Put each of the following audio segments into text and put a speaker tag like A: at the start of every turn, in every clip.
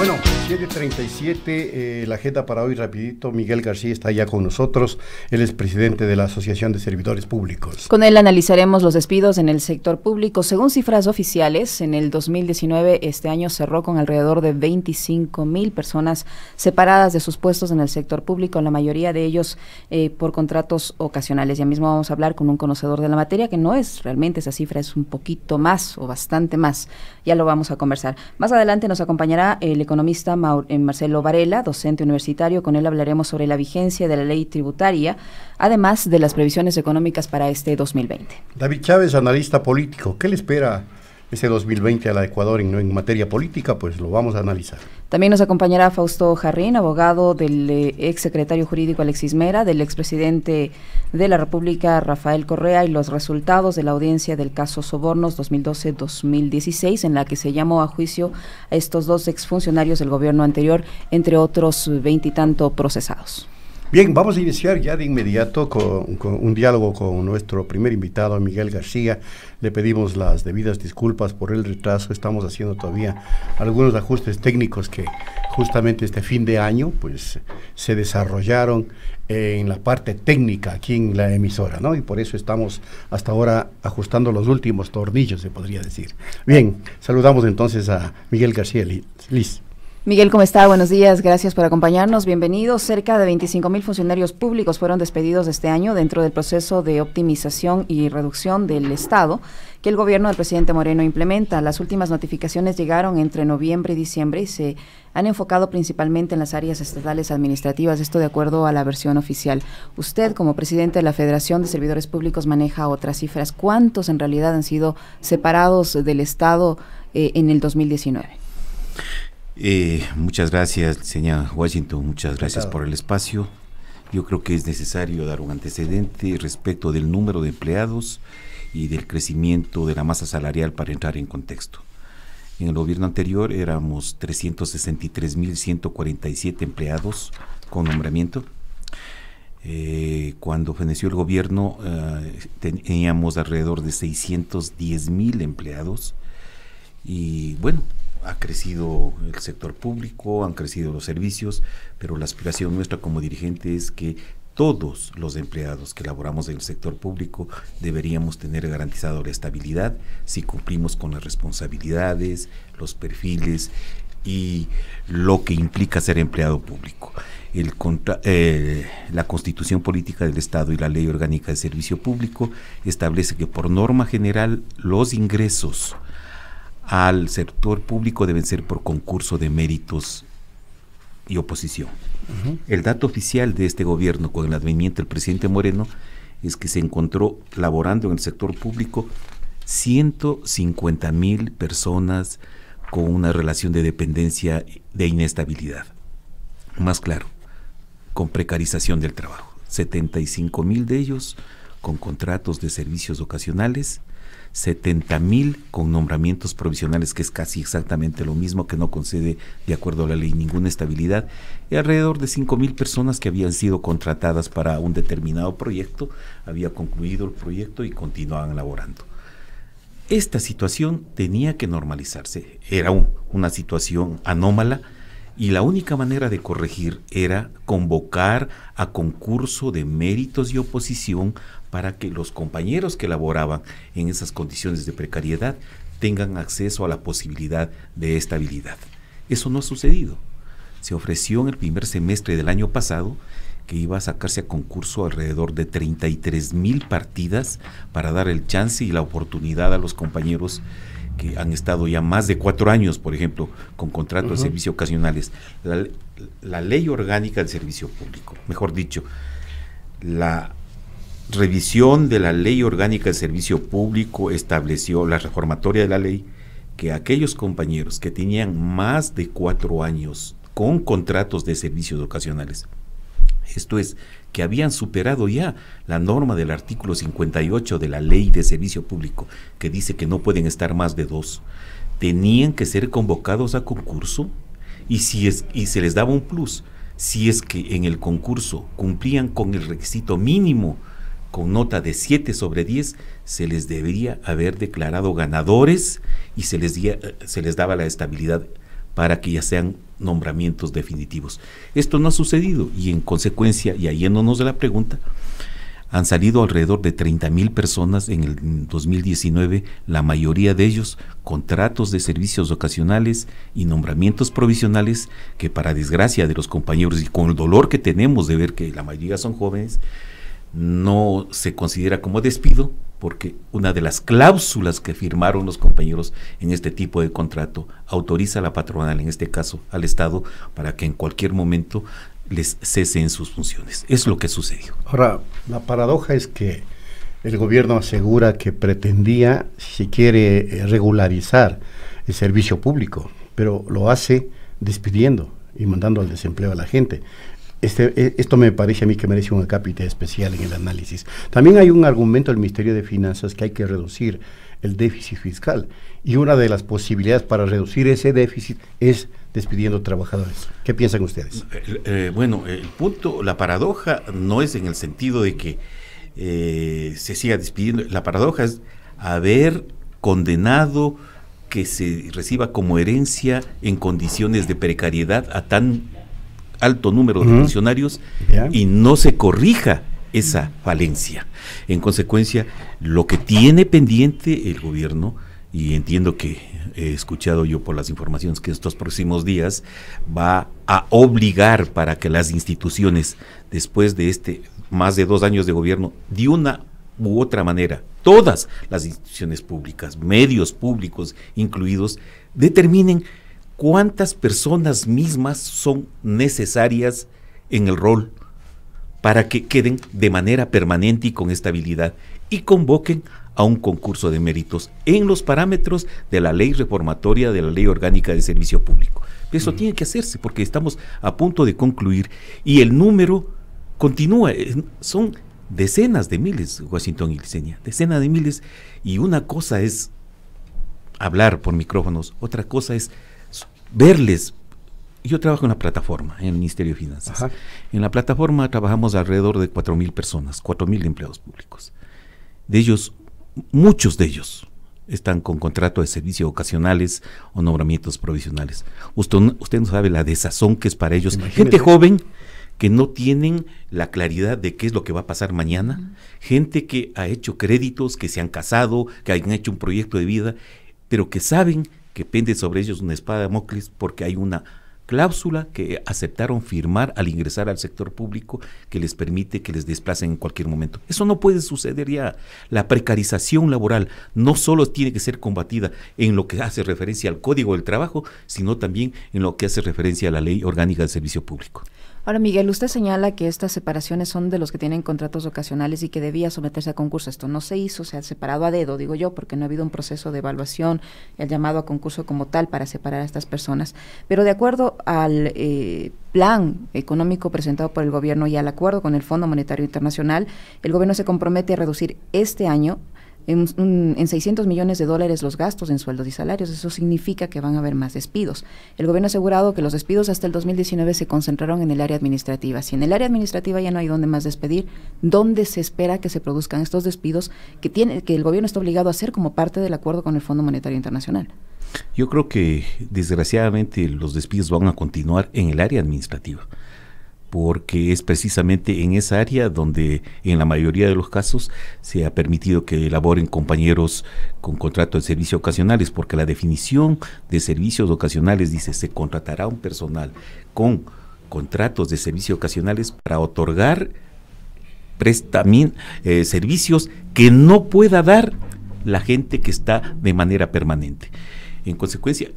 A: Bueno. 7.37, eh, la agenda para hoy rapidito. Miguel García está ya con nosotros, él es presidente de la Asociación de Servidores Públicos.
B: Con él analizaremos los despidos en el sector público. Según cifras oficiales, en el 2019 este año cerró con alrededor de 25 mil personas separadas de sus puestos en el sector público, la mayoría de ellos eh, por contratos ocasionales. Ya mismo vamos a hablar con un conocedor de la materia, que no es realmente esa cifra, es un poquito más o bastante más. Ya lo vamos a conversar. Más adelante nos acompañará el economista eh, Marcelo Varela, docente universitario. Con él hablaremos sobre la vigencia de la ley tributaria, además de las previsiones económicas para este 2020.
A: David Chávez, analista político, ¿qué le espera ese 2020 a la Ecuador en, materia política, pues lo vamos a analizar.
B: También nos acompañará Fausto Jarrín, abogado del eh, ex secretario jurídico Alexis Mera, del expresidente de la República Rafael Correa y los resultados de la audiencia del caso Sobornos 2012-2016, en la que se llamó a juicio a estos dos exfuncionarios del gobierno anterior, entre otros veintitantos procesados.
A: Bien, vamos a iniciar ya de inmediato con, un diálogo con nuestro primer invitado, Miguel García. Le pedimos las debidas disculpas por el retraso. Estamos haciendo todavía algunos ajustes técnicos que justamente este fin de año pues se desarrollaron en la parte técnica aquí en la emisora, ¿no? Y por eso estamos hasta ahora ajustando los últimos tornillos, se podría decir. Bien, saludamos entonces a Miguel García Liz.
B: Miguel, ¿cómo está? Buenos días, gracias por acompañarnos. Bienvenidos. Cerca de 25 mil funcionarios públicos fueron despedidos este año dentro del proceso de optimización y reducción del Estado que el gobierno del presidente Moreno implementa. Las últimas notificaciones llegaron entre noviembre y diciembre y se han enfocado principalmente en las áreas estatales administrativas, esto de acuerdo a la versión oficial. Usted, como presidente de la Federación de Servidores Públicos, maneja otras cifras. ¿Cuántos en realidad han sido separados del Estado eh, en el 2019?
C: Eh, muchas gracias, señora Washington, muchas gracias por el espacio. Yo creo que es necesario dar un antecedente respecto del número de empleados y del crecimiento de la masa salarial para entrar en contexto. En el gobierno anterior éramos 363.147 empleados con nombramiento. Eh, cuando feneció el gobierno eh, teníamos alrededor de 610.000 empleados y bueno, ha crecido el sector público, han crecido los servicios, pero la aspiración nuestra como dirigente es que todos los empleados que laboramos en el sector público deberíamos tener garantizado la estabilidad si cumplimos con las responsabilidades, los perfiles y lo que implica ser empleado público. El eh, la Constitución Política del Estado y la Ley Orgánica de Servicio Público establece que por norma general los ingresos al sector público deben ser por concurso de méritos y oposición. El dato oficial de este gobierno con el advenimiento del presidente Moreno es que se encontró laborando en el sector público 150 mil personas con una relación de dependencia de inestabilidad. Más claro, con precarización del trabajo. 75 mil de ellos con contratos de servicios ocasionales 70 mil con nombramientos provisionales, que es casi exactamente lo mismo que no concede, de acuerdo a la ley, ninguna estabilidad, y alrededor de 5 mil personas que habían sido contratadas para un determinado proyecto, había concluido el proyecto y continuaban laborando. Esta situación tenía que normalizarse, era una situación anómala, y la única manera de corregir era convocar a concurso de méritos y oposición para que los compañeros que laboraban en esas condiciones de precariedad tengan acceso a la posibilidad de estabilidad. Eso no ha sucedido. Se ofreció en el primer semestre del año pasado que iba a sacarse a concurso alrededor de 33 mil partidas para dar el chance y la oportunidad a los compañeros que han estado ya más de cuatro años, por ejemplo, con contratos de servicio ocasionales. La, la ley orgánica del servicio público, mejor dicho, la revisión de la ley orgánica del servicio público estableció la reformatoria de la ley que aquellos compañeros que tenían más de cuatro años con contratos de servicios ocasionales esto es, que habían superado ya la norma del artículo 58 de la Ley de Servicio Público, que dice que no pueden estar más de dos, tenían que ser convocados a concurso y, si es, y se les daba un plus si es que en el concurso cumplían con el requisito mínimo con nota de 7 sobre 10, se les debería haber declarado ganadores y se les, eh, se les daba la estabilidad para que ya sean nombramientos definitivos. Esto no ha sucedido y en consecuencia, y yéndonos de la pregunta, han salido alrededor de 30 mil personas en el 2019, la mayoría de ellos contratos de servicios ocasionales y nombramientos provisionales que para desgracia de los compañeros y con el dolor que tenemos de ver que la mayoría son jóvenes, no se considera como despido, porque una de las cláusulas que firmaron los compañeros en este tipo de contrato autoriza a la patronal, en este caso al Estado, para que en cualquier momento les cese en sus funciones. Es lo que sucedió.
A: Ahora, la paradoja es que el gobierno asegura que pretendía, si quiere, eh, regularizar el servicio público, pero lo hace despidiendo y mandando al desempleo a la gente. Este, eh, esto me parece a mí que merece un acápite especial en el análisis. También hay un argumento del Ministerio de Finanzas que hay que reducir el déficit fiscal y una de las posibilidades para reducir ese déficit es despidiendo trabajadores. ¿Qué piensan ustedes?
C: Eh, bueno, el punto, la paradoja no es en el sentido de que eh, se siga despidiendo, la paradoja es haber condenado que se reciba como herencia en condiciones de precariedad a tan alto número de funcionarios y no se corrija esa falencia. En consecuencia, lo que tiene pendiente el gobierno, y entiendo que he escuchado yo por las informaciones que estos próximos días va a obligar para que las instituciones, después de este más de dos años de gobierno, de una u otra manera, todas las instituciones públicas, medios públicos incluidos, determinen ¿cuántas personas mismas son necesarias en el rol para que queden de manera permanente y con estabilidad y convoquen a un concurso de méritos en los parámetros de la ley reformatoria de la ley orgánica de servicio público? Eso mm. tiene que hacerse porque estamos a punto de concluir y el número continúa. Son decenas de miles, Washington y Liceña, decenas de miles. Y una cosa es hablar por micrófonos, otra cosa es verles. Yo trabajo en la plataforma, en el Ministerio de Finanzas. En la plataforma trabajamos alrededor de 4.000 personas, 4.000 empleados públicos. De ellos, muchos de ellos están con contrato de servicio ocasionales o nombramientos provisionales. Usted, usted no sabe la desazón que es para ellos. Gente joven que no tienen la claridad de qué es lo que va a pasar mañana, gente que ha hecho créditos, que se han casado, que han hecho un proyecto de vida, pero que saben que pende sobre ellos una espada de Mocles porque hay una cláusula que aceptaron firmar al ingresar al sector público que les permite que les desplacen en cualquier momento. Eso no puede suceder ya. La precarización laboral no solo tiene que ser combatida en lo que hace referencia al Código del Trabajo, sino también en lo que hace referencia a la Ley Orgánica del Servicio Público.
B: Ahora, Miguel, usted señala que estas separaciones son de los que tienen contratos ocasionales y que debía someterse a concurso. Esto no se hizo, se ha separado a dedo, digo yo, porque no ha habido un proceso de evaluación, el llamado a concurso como tal para separar a estas personas. Pero de acuerdo al eh, plan económico presentado por el gobierno y al acuerdo con el Fondo Monetario Internacional, el gobierno se compromete a reducir este año en, 600 millones de dólares los gastos en sueldos y salarios. Eso significa que van a haber más despidos. El gobierno ha asegurado que los despidos hasta el 2019 se concentraron en el área administrativa. Si en el área administrativa ya no hay dónde más despedir, ¿dónde se espera que se produzcan estos despidos que, tiene, que el gobierno está obligado a hacer como parte del acuerdo con el Fondo Monetario Internacional?
C: Yo creo que desgraciadamente los despidos van a continuar en el área administrativa porque es precisamente en esa área donde en la mayoría de los casos se ha permitido que elaboren compañeros con contrato de servicio ocasionales, porque la definición de servicios ocasionales dice se contratará un personal con contratos de servicio ocasionales para otorgar prestamin, eh, servicios que no pueda dar la gente que está de manera permanente. En consecuencia,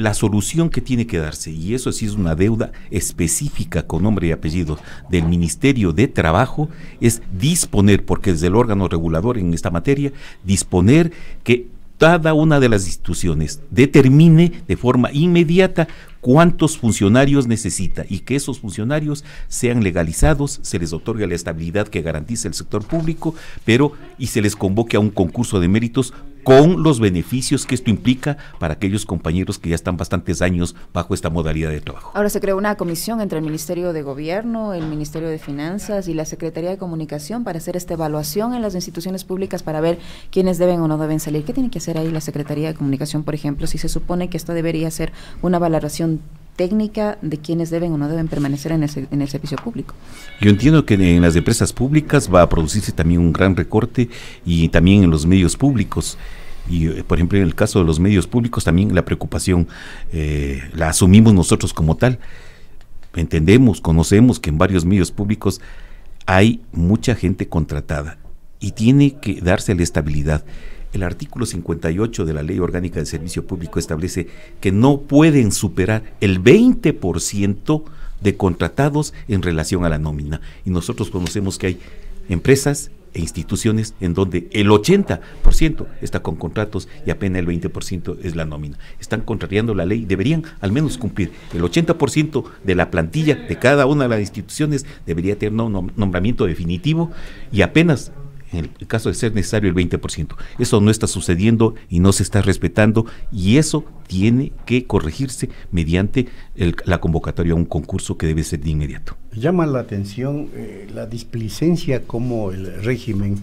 C: la solución que tiene que darse, y eso sí es una deuda específica con nombre y apellido del Ministerio de Trabajo, es disponer, porque es el órgano regulador en esta materia, disponer que cada una de las instituciones determine de forma inmediata cuántos funcionarios necesita y que esos funcionarios sean legalizados, se les otorgue la estabilidad que garantiza el sector público, pero y se les convoque a un concurso de méritos con los beneficios que esto implica para aquellos compañeros que ya están bastantes años bajo esta modalidad de trabajo.
B: Ahora se creó una comisión entre el Ministerio de Gobierno, el Ministerio de Finanzas y la Secretaría de Comunicación para hacer esta evaluación en las instituciones públicas para ver quiénes deben o no deben salir. ¿Qué tiene que hacer ahí la Secretaría de Comunicación, por ejemplo, si se supone que esto debería ser una valoración técnica de quienes deben o no deben permanecer en el, servicio público.
C: Yo entiendo que en las empresas públicas va a producirse también un gran recorte y también en los medios públicos. Y, eh, por ejemplo, en el caso de los medios públicos también la preocupación eh, la asumimos nosotros como tal. Entendemos, conocemos que en varios medios públicos hay mucha gente contratada y tiene que darse la estabilidad. El artículo 58 de la Ley Orgánica del Servicio Público establece que no pueden superar el 20% de contratados en relación a la nómina. Y nosotros conocemos que hay empresas e instituciones en donde el 80% está con contratos y apenas el 20% es la nómina. Están contrariando la ley, deberían al menos cumplir. El 80% de la plantilla de cada una de las instituciones debería tener un nombramiento definitivo y apenas en el caso de ser necesario el 20%. Eso no está sucediendo y no se está respetando y eso tiene que corregirse mediante la convocatoria a un concurso que debe ser de inmediato.
A: Llama la atención eh, la displicencia como el régimen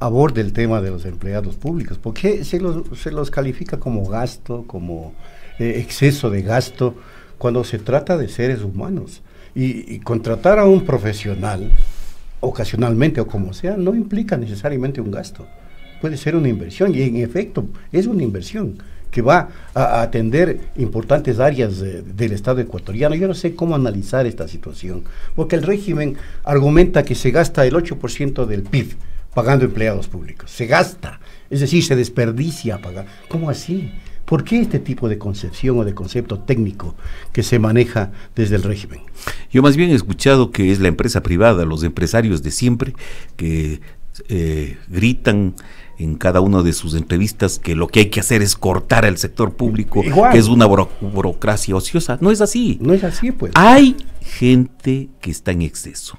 A: aborda el tema de los empleados públicos, porque se los, se los califica como gasto, como eh, exceso de gasto, cuando se trata de seres humanos. y contratar a un profesional ocasionalmente o como sea, no implica necesariamente un gasto. Puede ser una inversión y en efecto es una inversión que va a atender importantes áreas del Estado ecuatoriano. Yo no sé cómo analizar esta situación, porque el régimen argumenta que se gasta el 8% del PIB pagando empleados públicos. Se gasta, es decir, se desperdicia pagar. ¿Cómo así? ¿Por qué este tipo de concepción o de concepto técnico que se maneja desde el régimen?
C: Yo más bien he escuchado que es la empresa privada, los empresarios de siempre, que eh, gritan en cada una de sus entrevistas que lo que hay que hacer es cortar al sector público, que es una burocracia ociosa. No es así. No es así, pues. Hay gente que está en exceso.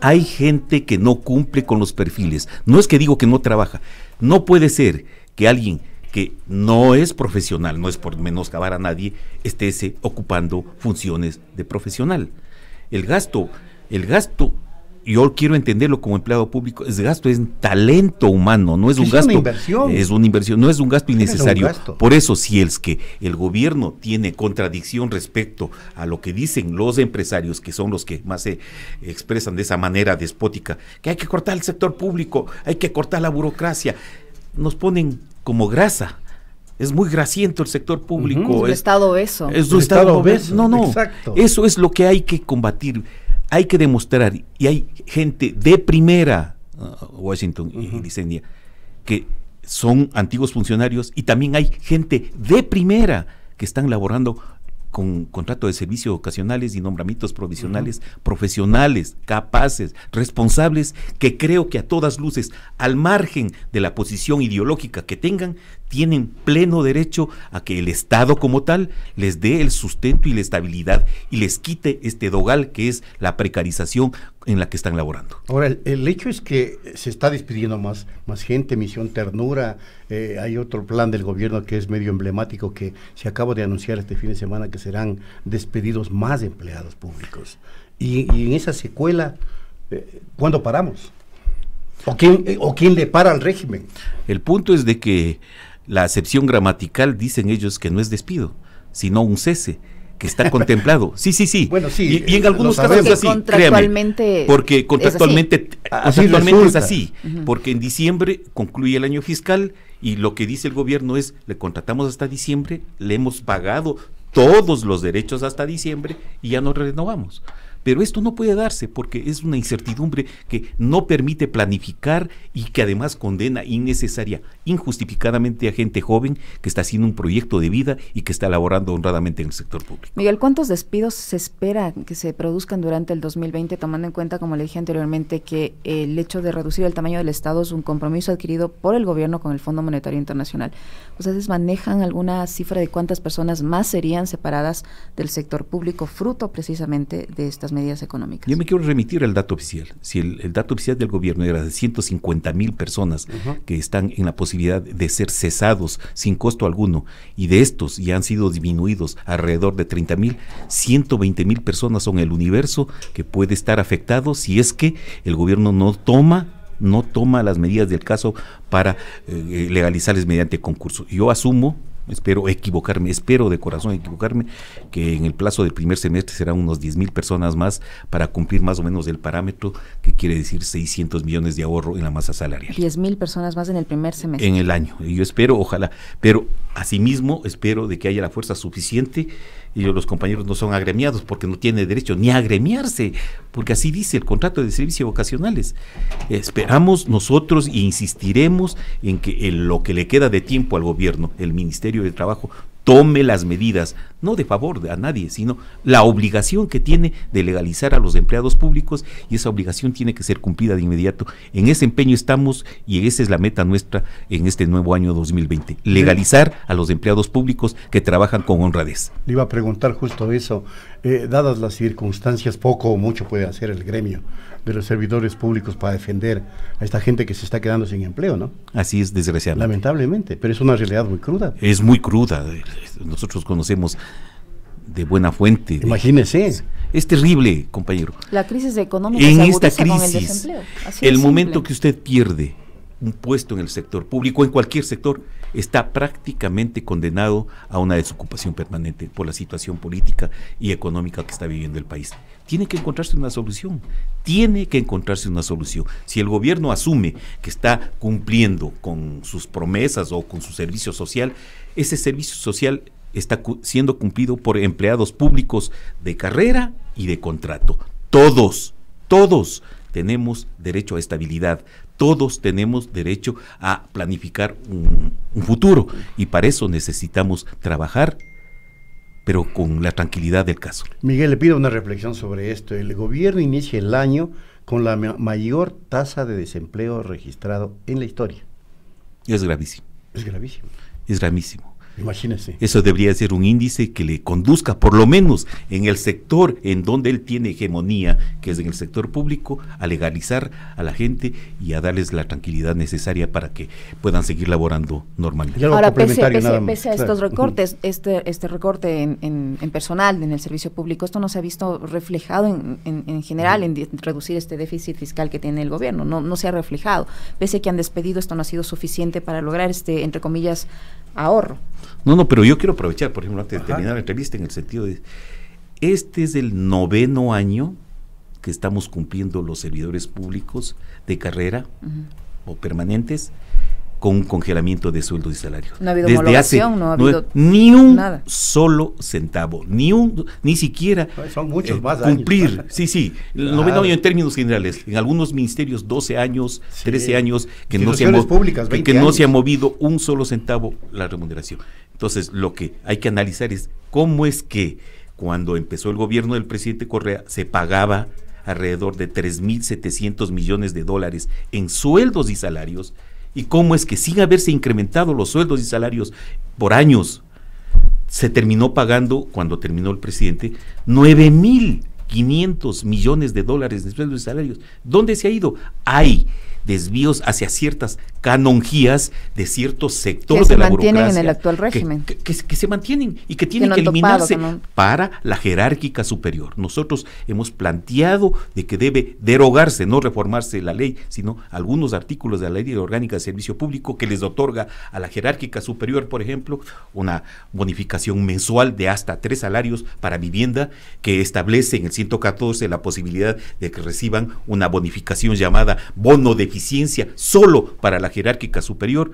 C: Hay gente que no cumple con los perfiles. No es que digo que no trabaja. No puede ser que alguien que no es profesional, no es por menoscabar a nadie, esté ocupando funciones de profesional. El gasto, el gasto, yo quiero entenderlo como empleado público, es gasto, es talento humano, no es un gasto. inversión. Es una inversión, no es un gasto innecesario. Por eso, si es que el gobierno tiene contradicción respecto a lo que dicen los empresarios, que son los que más se expresan de esa manera despótica, que hay que cortar el sector público, hay que cortar la burocracia, nos ponen como grasa. Es muy grasiento el sector público. Es un
B: estado eso. Es un estado, No, no.
C: Eso es lo que hay que combatir. Hay que demostrar. Y hay gente de primera, uh, Washington y Dicenia, que son antiguos funcionarios y también hay gente de primera que están laborando con contrato de servicio ocasionales y nombramientos provisionales, profesionales, capaces, responsables, que creo que a todas luces, al margen de la posición ideológica que tengan, tienen pleno derecho a que el Estado como tal les dé el sustento y la estabilidad y les quite este dogal que es la precarización en la que están laborando.
A: Ahora, el, hecho es que se está despidiendo más, más gente, Misión Ternura, eh, hay otro plan del gobierno que es medio emblemático que se acaba de anunciar este fin de semana que serán despedidos más empleados públicos. Y, en esa secuela, eh, ¿cuándo paramos? ¿O quién, eh, ¿O quién le para al régimen?
C: El punto es de que la acepción gramatical dicen ellos que no es despido, sino un cese que está contemplado. Sí, sí, sí. Bueno, sí. Y, en eh, algunos casos es así, contractualmente porque contractualmente, es así, contractualmente es así, porque en diciembre concluye el año fiscal y lo que dice el gobierno es, le contratamos hasta diciembre, le hemos pagado todos los derechos hasta diciembre y ya nos renovamos. Pero esto no puede darse porque es una incertidumbre que no permite planificar y que además condena innecesaria, injustificadamente a gente joven que está haciendo un proyecto de vida y que está laborando honradamente en el sector público.
B: Miguel, ¿cuántos despidos se espera que se produzcan durante el 2020 tomando en cuenta, como le dije anteriormente, que el hecho de reducir el tamaño del Estado es un compromiso adquirido por el gobierno con el Fondo Monetario Internacional? ¿Ustedes manejan alguna cifra de cuántas personas más serían separadas del sector público fruto precisamente de estas medidas? medidas económicas.
C: Yo me quiero remitir al dato oficial. Si el, dato oficial del gobierno era de 150 mil personas que están en la posibilidad de ser cesados sin costo alguno, y de estos ya han sido disminuidos alrededor de 30 mil, 120 mil personas son el universo que puede estar afectado si es que el gobierno no toma no toma las medidas del caso para eh, eh, legalizarles mediante concurso. Yo asumo espero equivocarme, espero de corazón equivocarme, que en el plazo del primer semestre serán unos 10 mil personas más para cumplir más o menos el parámetro que quiere decir 600 millones de ahorro en la masa salarial.
B: 10 mil personas más en el primer semestre. En
C: el año, yo espero, ojalá, pero asimismo espero de que haya la fuerza suficiente y los compañeros no son agremiados porque no tienen derecho ni a agremiarse, porque así dice el contrato de servicios vocacionales. Esperamos nosotros e insistiremos en que en lo que le queda de tiempo al gobierno, el Ministerio de Trabajo tome las medidas, no de favor a nadie, sino la obligación que tiene de legalizar a los empleados públicos y esa obligación tiene que ser cumplida de inmediato. En ese empeño estamos y esa es la meta nuestra en este nuevo año 2020, legalizar a los empleados públicos que trabajan con honradez.
A: Le iba a preguntar justo eso, eh, dadas las circunstancias, poco o mucho puede hacer el gremio de los servidores públicos para defender a esta gente que se está quedando sin empleo, ¿no?
C: Así es, desgraciadamente.
A: Lamentablemente,
C: pero es una realidad muy cruda. Es muy cruda. Nosotros conocemos de buena fuente. Imagínese. Es, terrible, compañero.
B: La crisis económica. En esta crisis, el, desempleo. el momento que
C: usted pierde un puesto en el sector público, en cualquier sector, está prácticamente condenado a una desocupación permanente por la situación política y económica que está viviendo el país. Tiene que encontrarse una solución, tiene que encontrarse una solución. Si el gobierno asume que está cumpliendo con sus promesas o con su servicio social, ese servicio social está siendo cumplido por empleados públicos de carrera y de contrato. Todos, todos tenemos derecho a estabilidad, todos tenemos derecho a planificar un, futuro y para eso necesitamos trabajar pero con la tranquilidad del caso.
A: Miguel, le pido una reflexión sobre esto. El gobierno inicia el año con la mayor tasa de desempleo registrado en la historia.
C: Es gravísimo. Es gravísimo. Es gravísimo. Imagínese. Eso debería ser un índice que le conduzca, por lo menos en el sector en donde él tiene hegemonía, que es en el sector público, a legalizar a la gente y a darles la tranquilidad necesaria para que puedan seguir laborando normalmente. Ahora, pese, a estos recortes,
B: este, este recorte en, personal, en el servicio público, esto no se ha visto reflejado en, general, en reducir este déficit fiscal que tiene el gobierno, no, no se ha reflejado. Pese a que han despedido, esto no ha sido suficiente para lograr este, entre comillas, ahorro.
C: No, no, pero yo quiero aprovechar, por ejemplo, antes de terminar la entrevista, en el sentido de, este es el noveno año que estamos cumpliendo los servidores públicos de carrera o permanentes con un congelamiento de sueldos y salarios. ha Desde hace, ni un solo centavo, ni un, ni siquiera son muchos eh, cumplir, sí, sí, en términos generales, en algunos ministerios 12 años, 13 años que no se públicas, que no se ha movido un solo centavo la remuneración. Entonces, lo que hay que analizar es cómo es que cuando empezó el gobierno del presidente Correa se pagaba alrededor de 3.700 millones de dólares en sueldos y salarios y cómo es que sin haberse incrementado los sueldos y salarios por años, se terminó pagando, cuando terminó el presidente, 9.500 millones de dólares de sueldos y salarios. ¿Dónde se ha ido? Hay desvíos hacia ciertas canonjías de ciertos sectores de la burocracia. Que se mantienen en el actual régimen. Que, se mantienen y que tienen que, eliminarse para la jerárquica superior. Nosotros hemos planteado de que debe derogarse, no reformarse la ley, sino algunos artículos de la Ley Orgánica de Servicio Público que les otorga a la jerárquica superior, por ejemplo, una bonificación mensual de hasta tres salarios para vivienda que establece en el 114 la posibilidad de que reciban una bonificación llamada bono de eficiencia solo para la jerárquica superior,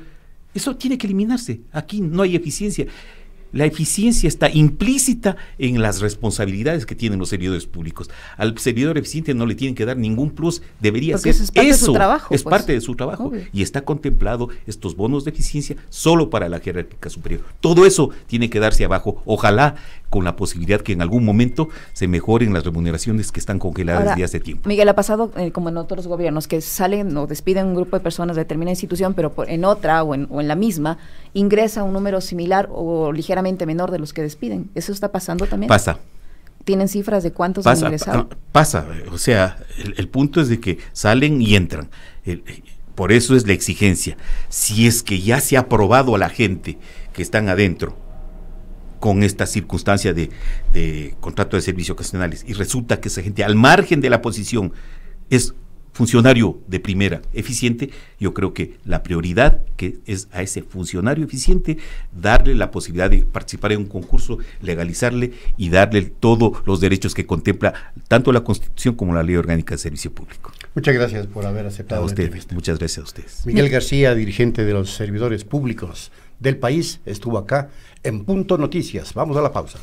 C: eso tiene que eliminarse. Aquí no hay eficiencia la eficiencia está implícita en las responsabilidades que tienen los servidores públicos. Al servidor eficiente no le tienen que dar ningún plus, debería ser Es parte de su trabajo. Es pues. parte de su trabajo. Y está contemplado estos bonos de eficiencia solo para la jerárquica superior. Todo eso tiene que darse abajo. Ojalá con la posibilidad que en algún momento se mejoren las remuneraciones que están congeladas desde hace tiempo.
B: Miguel, ha pasado eh, como en otros gobiernos que salen o despiden un grupo de personas de determinada institución, pero en otra o en la misma ingresa un número similar o ligeramente menor de los que despiden. ¿Eso está pasando también? Pasa. ¿Tienen cifras de cuántos pasa, han ingresado? Ah,
C: pasa, o sea, el, punto es de que salen y entran. Eh, por eso es la exigencia. Si es que ya se ha probado a la gente que están adentro con esta circunstancia de, de contrato de servicios ocasionales y resulta que esa gente al margen de la posición es funcionario de primera eficiente, yo creo que la prioridad que es a ese funcionario eficiente darle la posibilidad de participar en un concurso, legalizarle y darle todos los derechos que contempla tanto la Constitución como la Ley Orgánica de Servicio Público.
A: Muchas gracias por haber aceptado. A ustedes. muchas gracias a ustedes. Miguel García, dirigente de los servidores públicos del país, estuvo acá en Punto Noticias. Vamos a la pausa.